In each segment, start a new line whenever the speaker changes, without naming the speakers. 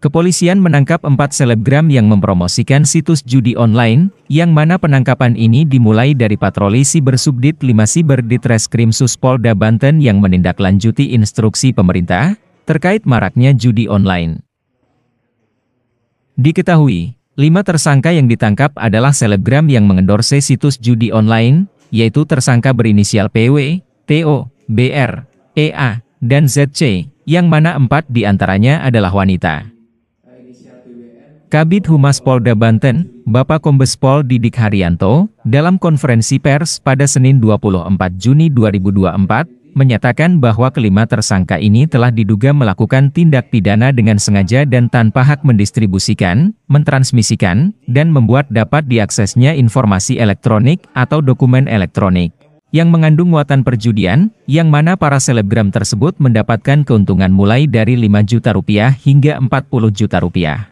Kepolisian menangkap empat selebgram yang mempromosikan situs judi online, yang mana penangkapan ini dimulai dari patroli siber subdit 5 siber di Treskrim Suspolda Banten yang menindaklanjuti instruksi pemerintah, terkait maraknya judi online. Diketahui, lima tersangka yang ditangkap adalah selebgram yang mengendorse situs judi online, yaitu tersangka berinisial PW, TO, BR, EA, dan ZC, yang mana empat diantaranya adalah wanita. Kabit Humas Polda Banten, Bapak Kombes Pol Didik Haryanto, dalam konferensi pers pada Senin 24 Juni 2024, menyatakan bahwa kelima tersangka ini telah diduga melakukan tindak pidana dengan sengaja dan tanpa hak mendistribusikan, mentransmisikan, dan membuat dapat diaksesnya informasi elektronik atau dokumen elektronik yang mengandung muatan perjudian, yang mana para selebgram tersebut mendapatkan keuntungan mulai dari 5 juta rupiah hingga 40 juta rupiah.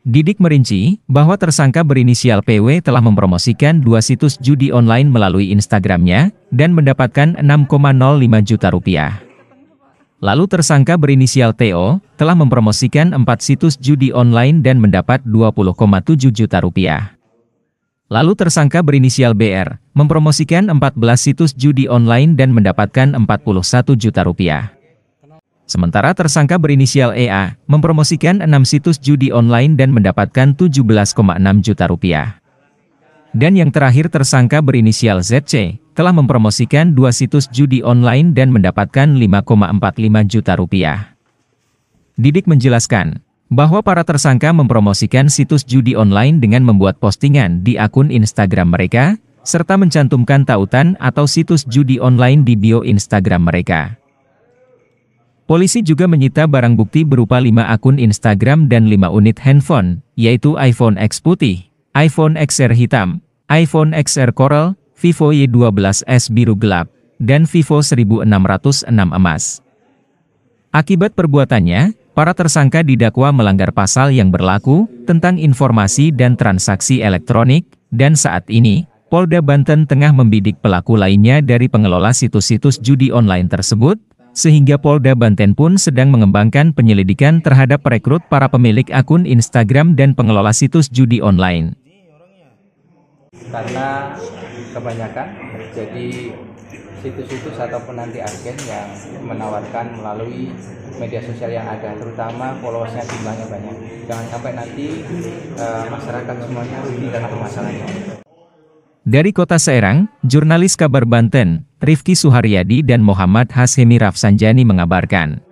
Didik merinci bahwa tersangka berinisial PW telah mempromosikan dua situs judi online melalui Instagramnya dan mendapatkan 6,05 juta rupiah. Lalu tersangka berinisial TO telah mempromosikan empat situs judi online dan mendapat 20,7 juta rupiah. Lalu tersangka berinisial BR mempromosikan 14 situs judi online dan mendapatkan 41 juta rupiah. Sementara tersangka berinisial EA mempromosikan 6 situs judi online dan mendapatkan 17,6 juta rupiah. Dan yang terakhir tersangka berinisial ZC telah mempromosikan dua situs judi online dan mendapatkan 5,45 juta rupiah. Didik menjelaskan bahwa para tersangka mempromosikan situs judi online dengan membuat postingan di akun Instagram mereka, serta mencantumkan tautan atau situs judi online di bio Instagram mereka. Polisi juga menyita barang bukti berupa 5 akun Instagram dan 5 unit handphone, yaitu iPhone X putih, iPhone XR hitam, iPhone XR Coral, Vivo Y12s biru gelap, dan Vivo 1606 emas. Akibat perbuatannya, para tersangka didakwa melanggar pasal yang berlaku tentang informasi dan transaksi elektronik, dan saat ini, Polda Banten tengah membidik pelaku lainnya dari pengelola situs-situs judi online tersebut, sehingga Polda Banten pun sedang mengembangkan penyelidikan terhadap perekrut para pemilik akun Instagram dan pengelola situs judi online. Karena kebanyakan jadi situs-situs ataupun nanti agen yang menawarkan melalui media sosial yang ada terutama followersnya jumlahnya banyak jangan sampai nanti uh, masyarakat semuanya rugi dalam permasalahannya dari kota Serang, jurnalis kabar Banten, Rifki Suharyadi dan Muhammad Hasemi Rafsanjani mengabarkan.